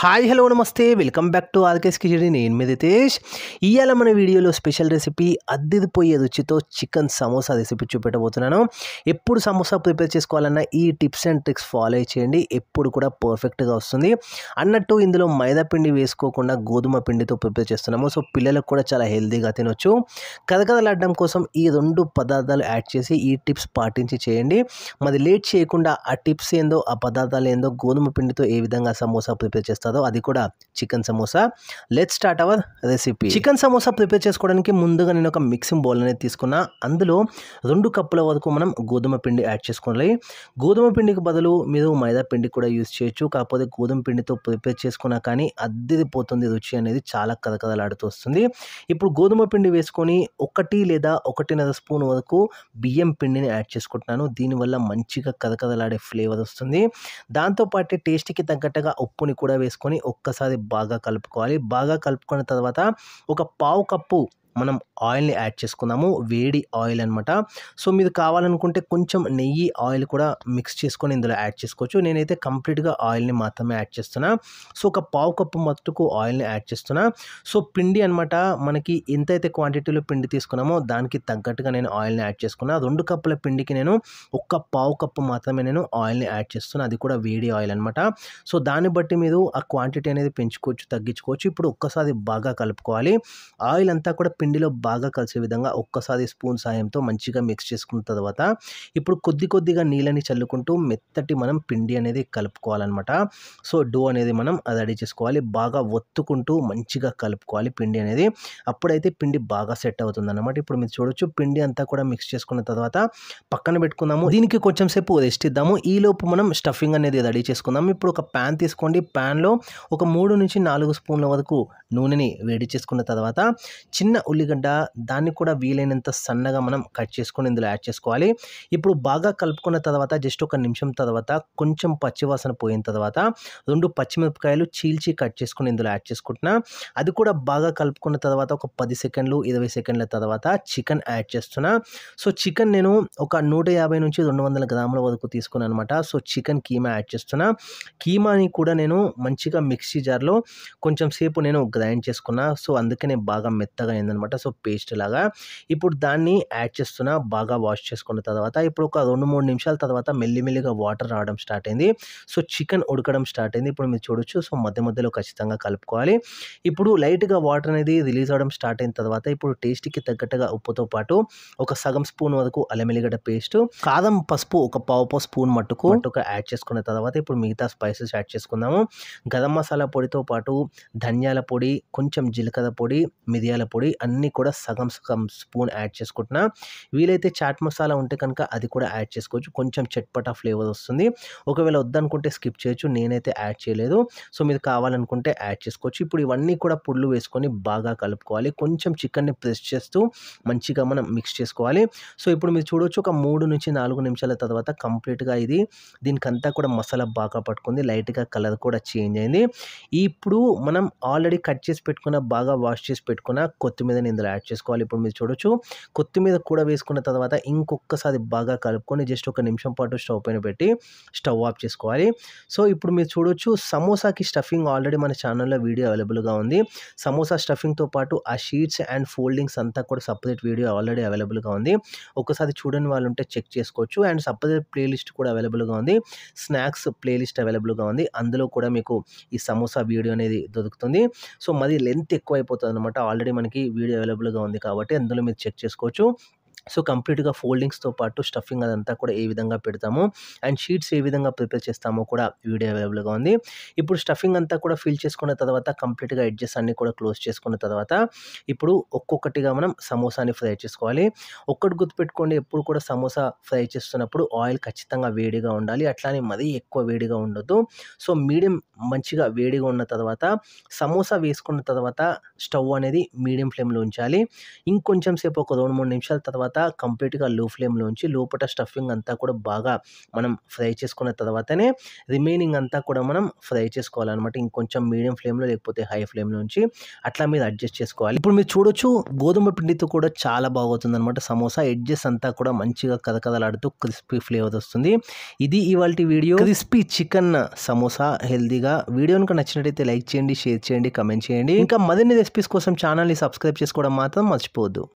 hi hello నమస్తే welcome back to RK's Khichdi నేను మీ రితేష్ ఇవాళ మన వీడియోలో స్పెషల్ రెసిపీ పోయే రుచితో చికెన్ సమోసా రెసిపీ చూపెట్టబోతున్నాను ఎప్పుడు సమోసా ప్రిపేర్ చేసుకోవాలన్నా ఈ టిప్స్ అండ్ ట్రిక్స్ ఫాలో చేయండి ఎప్పుడు కూడా పర్ఫెక్ట్గా వస్తుంది అన్నట్టు ఇందులో మైదా పిండి వేసుకోకుండా గోధుమ పిండితో ప్రిపేర్ చేస్తున్నాము సో పిల్లలకు కూడా చాలా హెల్తీగా తినొచ్చు కథకథలాడడం కోసం ఈ రెండు పదార్థాలు యాడ్ చేసి ఈ టిప్స్ పాటించి చేయండి మరి లేట్ చేయకుండా ఆ టిప్స్ ఏందో ఆ పదార్థాలు ఏందో గోధుమ పిండితో ఏ విధంగా సమోసా ప్రిపేర్ చేస్తాం వస్తుందో అది కూడా chicken samosa let start our recipe chicken samosa prepare చేసుకోవడానికి ముందుగా నేను ఒక మిక్సింగ్ బౌల్ అనేది తీసుకున్నా అందులో రెండు కప్పుల వరకు మనం గోధుమ పిండి యాడ్ చేసుకోవాలి గోధుమ పిండికి బదులు మీరు మైదా పిండి కూడా యూజ్ చేయొచ్చు కాకపోతే గోధుమ పిండితో ప్రిపేర్ చేసుకున్నా కానీ అద్దెదిపోతుంది రుచి అనేది చాలా కదకదలాడుతూ వస్తుంది ఇప్పుడు గోధుమ పిండి వేసుకొని ఒకటి లేదా ఒకటిన్నర స్పూన్ వరకు బియ్యం పిండిని యాడ్ చేసుకుంటున్నాను దీనివల్ల మంచిగా కదకదలాడే ఫ్లేవర్ వస్తుంది దాంతోపాటు టేస్ట్కి తగ్గట్టుగా ఉప్పుని కూడా వేసుకుంటాను తీసుకొని ఒక్కసారి బాగా కలుపుకోవాలి బాగా కలుపుకున్న తర్వాత ఒక పావు కప్పు మనం ఆయిల్ని యాడ్ చేసుకుందాము వేడి ఆయిల్ అనమాట సో మీరు కావాలనుకుంటే కొంచెం నెయ్యి ఆయిల్ కూడా మిక్స్ చేసుకొని ఇందులో యాడ్ చేసుకోవచ్చు నేనైతే కంప్లీట్గా ఆయిల్ని మాత్రమే యాడ్ చేస్తున్నా సో ఒక పావు కప్పు మట్టుకు ఆయిల్ని యాడ్ చేస్తున్నా సో పిండి అనమాట మనకి ఎంతైతే క్వాంటిటీలో పిండి తీసుకున్నామో దానికి తగ్గట్టుగా నేను ఆయిల్ని యాడ్ చేసుకున్నా రెండు కప్పుల పిండికి నేను ఒక్క పావు కప్పు మాత్రమే నేను ఆయిల్ని యాడ్ చేస్తున్నా అది కూడా వేడి ఆయిల్ అనమాట సో దాన్ని బట్టి మీరు ఆ క్వాంటిటీ అనేది పెంచుకోవచ్చు తగ్గించుకోవచ్చు ఇప్పుడు ఒక్కసారి బాగా కలుపుకోవాలి ఆయిల్ అంతా కూడా పిండిలో బాగా కలిసే విధంగా ఒక్కసారి స్పూన్ సాయంతో మంచిగా మిక్స్ చేసుకున్న తర్వాత ఇప్పుడు కొద్ది కొద్దిగా నీళ్ళని చల్లుకుంటూ మెత్తటి మనం పిండి అనేది కలుపుకోవాలన్నమాట సో డో అనేది మనం రెడీ చేసుకోవాలి బాగా ఒత్తుకుంటూ మంచిగా కలుపుకోవాలి పిండి అనేది అప్పుడైతే పిండి బాగా సెట్ అవుతుంది అనమాట ఇప్పుడు మీరు చూడొచ్చు పిండి అంతా కూడా మిక్స్ చేసుకున్న తర్వాత పక్కన పెట్టుకుందాము దీనికి కొంచెం సేపు రెస్ట్ ఇద్దాము ఈలోపు మనం స్టఫింగ్ అనేది రెడీ చేసుకుందాము ఇప్పుడు ఒక ప్యాన్ తీసుకోండి ప్యాన్లో ఒక మూడు నుంచి నాలుగు స్పూన్ల వరకు నూనెని వేడి చేసుకున్న తర్వాత చిన్న ఉల్లిగడ్డ దాన్ని కూడా వీలైనంత సన్నగా మనం కట్ చేసుకొని ఇందులో యాడ్ చేసుకోవాలి ఇప్పుడు బాగా కలుపుకున్న తర్వాత జస్ట్ ఒక నిమిషం తర్వాత కొంచెం పచ్చివాసన పోయిన తర్వాత రెండు పచ్చిమిరపకాయలు చీల్చి కట్ చేసుకొని ఇందులో యాడ్ చేసుకుంటున్నా అది కూడా బాగా కలుపుకున్న తర్వాత ఒక పది సెకండ్లు ఇరవై సెకండ్ల తర్వాత చికెన్ యాడ్ చేస్తున్నా సో చికెన్ నేను ఒక నూట యాభై నుంచి రెండు వందల గ్రాముల వరకు తీసుకున్నాను అనమాట సో చికెన్ కీమా యాడ్ చేస్తున్నా కీమాని కూడా నేను మంచిగా మిక్సీ జార్లో కొంచెం సేపు నేను గ్రైండ్ చేసుకున్నా సో అందుకనే బాగా మెత్తగా అయిందనమాట అనమాట సో పేస్ట్ లాగా ఇప్పుడు దాన్ని యాడ్ చేస్తున్నా బాగా వాష్ చేసుకున్న తర్వాత ఇప్పుడు ఒక రెండు మూడు నిమిషాల తర్వాత మెల్లిమెల్లిగా వాటర్ రావడం స్టార్ట్ అయింది సో చికెన్ ఉడకడం స్టార్ట్ అయింది ఇప్పుడు మీరు చూడొచ్చు సో మధ్య మధ్యలో ఖచ్చితంగా కలుపుకోవాలి ఇప్పుడు లైట్గా వాటర్ అనేది రిలీజ్ అవ్వడం స్టార్ట్ అయిన తర్వాత ఇప్పుడు టేస్ట్కి తగ్గట్టుగా ఉప్పుతో పాటు ఒక సగం స్పూన్ వరకు అలమెలిగడ్డ పేస్ట్ కాదం పసుపు ఒక పావు పావు స్పూన్ మట్టుకు ఒక యాడ్ చేసుకున్న తర్వాత ఇప్పుడు మిగతా స్పైసెస్ యాడ్ చేసుకుందాము గరం మసాలా పొడితో పాటు ధనియాల పొడి కొంచెం జీలకర్ర పొడి మిరియాల పొడి అన్ని అన్నీ కూడా సగం సగం స్పూన్ యాడ్ చేసుకుంటున్నా వీలైతే చాట్ మసాలా ఉంటే కనుక అది కూడా యాడ్ చేసుకోవచ్చు కొంచెం చట్పటా ఫ్లేవర్ వస్తుంది ఒకవేళ వద్దనుకుంటే స్కిప్ చేయొచ్చు నేనైతే యాడ్ చేయలేదు సో మీరు కావాలనుకుంటే యాడ్ చేసుకోవచ్చు ఇప్పుడు ఇవన్నీ కూడా పుళ్ళు వేసుకొని బాగా కలుపుకోవాలి కొంచెం చికెన్ని ప్రెస్ చేస్తూ మంచిగా మనం మిక్స్ చేసుకోవాలి సో ఇప్పుడు మీరు చూడవచ్చు ఒక మూడు నుంచి నాలుగు నిమిషాల తర్వాత కంప్లీట్గా ఇది దీనికంతా కూడా మసాలా బాగా పట్టుకుంది లైట్గా కలర్ కూడా చేంజ్ అయింది ఇప్పుడు మనం ఆల్రెడీ కట్ చేసి పెట్టుకున్న బాగా వాష్ చేసి పెట్టుకున్న కొత్తిమీర నేను ఇందులో యాడ్ చేసుకోవాలి ఇప్పుడు మీరు చూడొచ్చు కొత్తిమీర కూడా వేసుకున్న తర్వాత ఇంకొకసారి బాగా కలుపుకొని జస్ట్ ఒక నిమిషం పాటు స్టవ్ పైన పెట్టి స్టవ్ ఆఫ్ చేసుకోవాలి సో ఇప్పుడు మీరు చూడొచ్చు సమోసాకి స్టఫింగ్ ఆల్రెడీ మన ఛానల్లో వీడియో అవైలబుల్గా ఉంది సమోసా స్టఫింగ్తో పాటు ఆ షీట్స్ అండ్ ఫోల్డింగ్స్ అంతా కూడా సపరేట్ వీడియో ఆల్రెడీ అవైలబుల్గా ఉంది ఒకసారి చూడని వాళ్ళు ఉంటే చెక్ చేసుకోవచ్చు అండ్ సపరేట్ ప్లేలిస్ట్ కూడా అవైలబుల్గా ఉంది స్నాక్స్ ప్లేలిస్ట్ అవైలబుల్గా ఉంది అందులో కూడా మీకు ఈ సమోసా వీడియో అనేది దొరుకుతుంది సో మరి లెంత్ ఎక్కువ అయిపోతుంది అనమాట ఆల్రెడీ మనకి వీడియో వీడియో అవైలబుల్గా ఉంది కాబట్టి అందులో మీరు చెక్ చేసుకోవచ్చు సో కంప్లీట్గా ఫోల్డింగ్స్తో పాటు స్టఫింగ్ అదంతా కూడా ఏ విధంగా పెడతాము అండ్ షీట్స్ ఏ విధంగా ప్రిపేర్ చేస్తామో కూడా వీడియో అవైలబుల్గా ఉంది ఇప్పుడు స్టఫింగ్ అంతా కూడా ఫిల్ చేసుకున్న తర్వాత కంప్లీట్గా ఎడ్జెస్ అన్నీ కూడా క్లోజ్ చేసుకున్న తర్వాత ఇప్పుడు ఒక్కొక్కటిగా మనం సమోసాని ఫ్రై చేసుకోవాలి ఒక్కటి గుర్తుపెట్టుకోండి ఎప్పుడు కూడా సమోసా ఫ్రై చేస్తున్నప్పుడు ఆయిల్ ఖచ్చితంగా వేడిగా ఉండాలి అట్లానే మరీ ఎక్కువ వేడిగా ఉండదు సో మీడియం మంచిగా వేడిగా ఉన్న తర్వాత సమోసా వేసుకున్న తర్వాత స్టవ్ అనేది మీడియం ఫ్లేమ్లో ఉంచాలి ఇంకొంచెం సేపు ఒక రెండు మూడు నిమిషాల తర్వాత తర్వాత కంప్లీట్గా లో ఫ్లేమ్లోంచి లోపల స్టఫింగ్ అంతా కూడా బాగా మనం ఫ్రై చేసుకున్న తర్వాతనే రిమైనింగ్ అంతా కూడా మనం ఫ్రై చేసుకోవాలన్నమాట ఇంకొంచెం మీడియం ఫ్లేమ్లో లేకపోతే హై ఫ్లేమ్లోంచి అట్లా మీరు అడ్జస్ట్ చేసుకోవాలి ఇప్పుడు మీరు చూడొచ్చు గోధుమ పిండితో కూడా చాలా బాగుతుంది అనమాట సమోసా ఎడ్జెస్ అంతా కూడా మంచిగా కదకదలాడుతూ క్రిస్పీ ఫ్లేవర్ వస్తుంది ఇది ఇవాళ వీడియో క్రిస్పీ చికెన్ సమోసా హెల్దీగా వీడియో కనుక నచ్చినట్టయితే లైక్ చేయండి షేర్ చేయండి కమెంట్ చేయండి ఇంకా మరిన్ని రెసిపీస్ కోసం ఛానల్ని సబ్స్క్రైబ్ చేసుకోవడం మాత్రం మర్చిపోవద్దు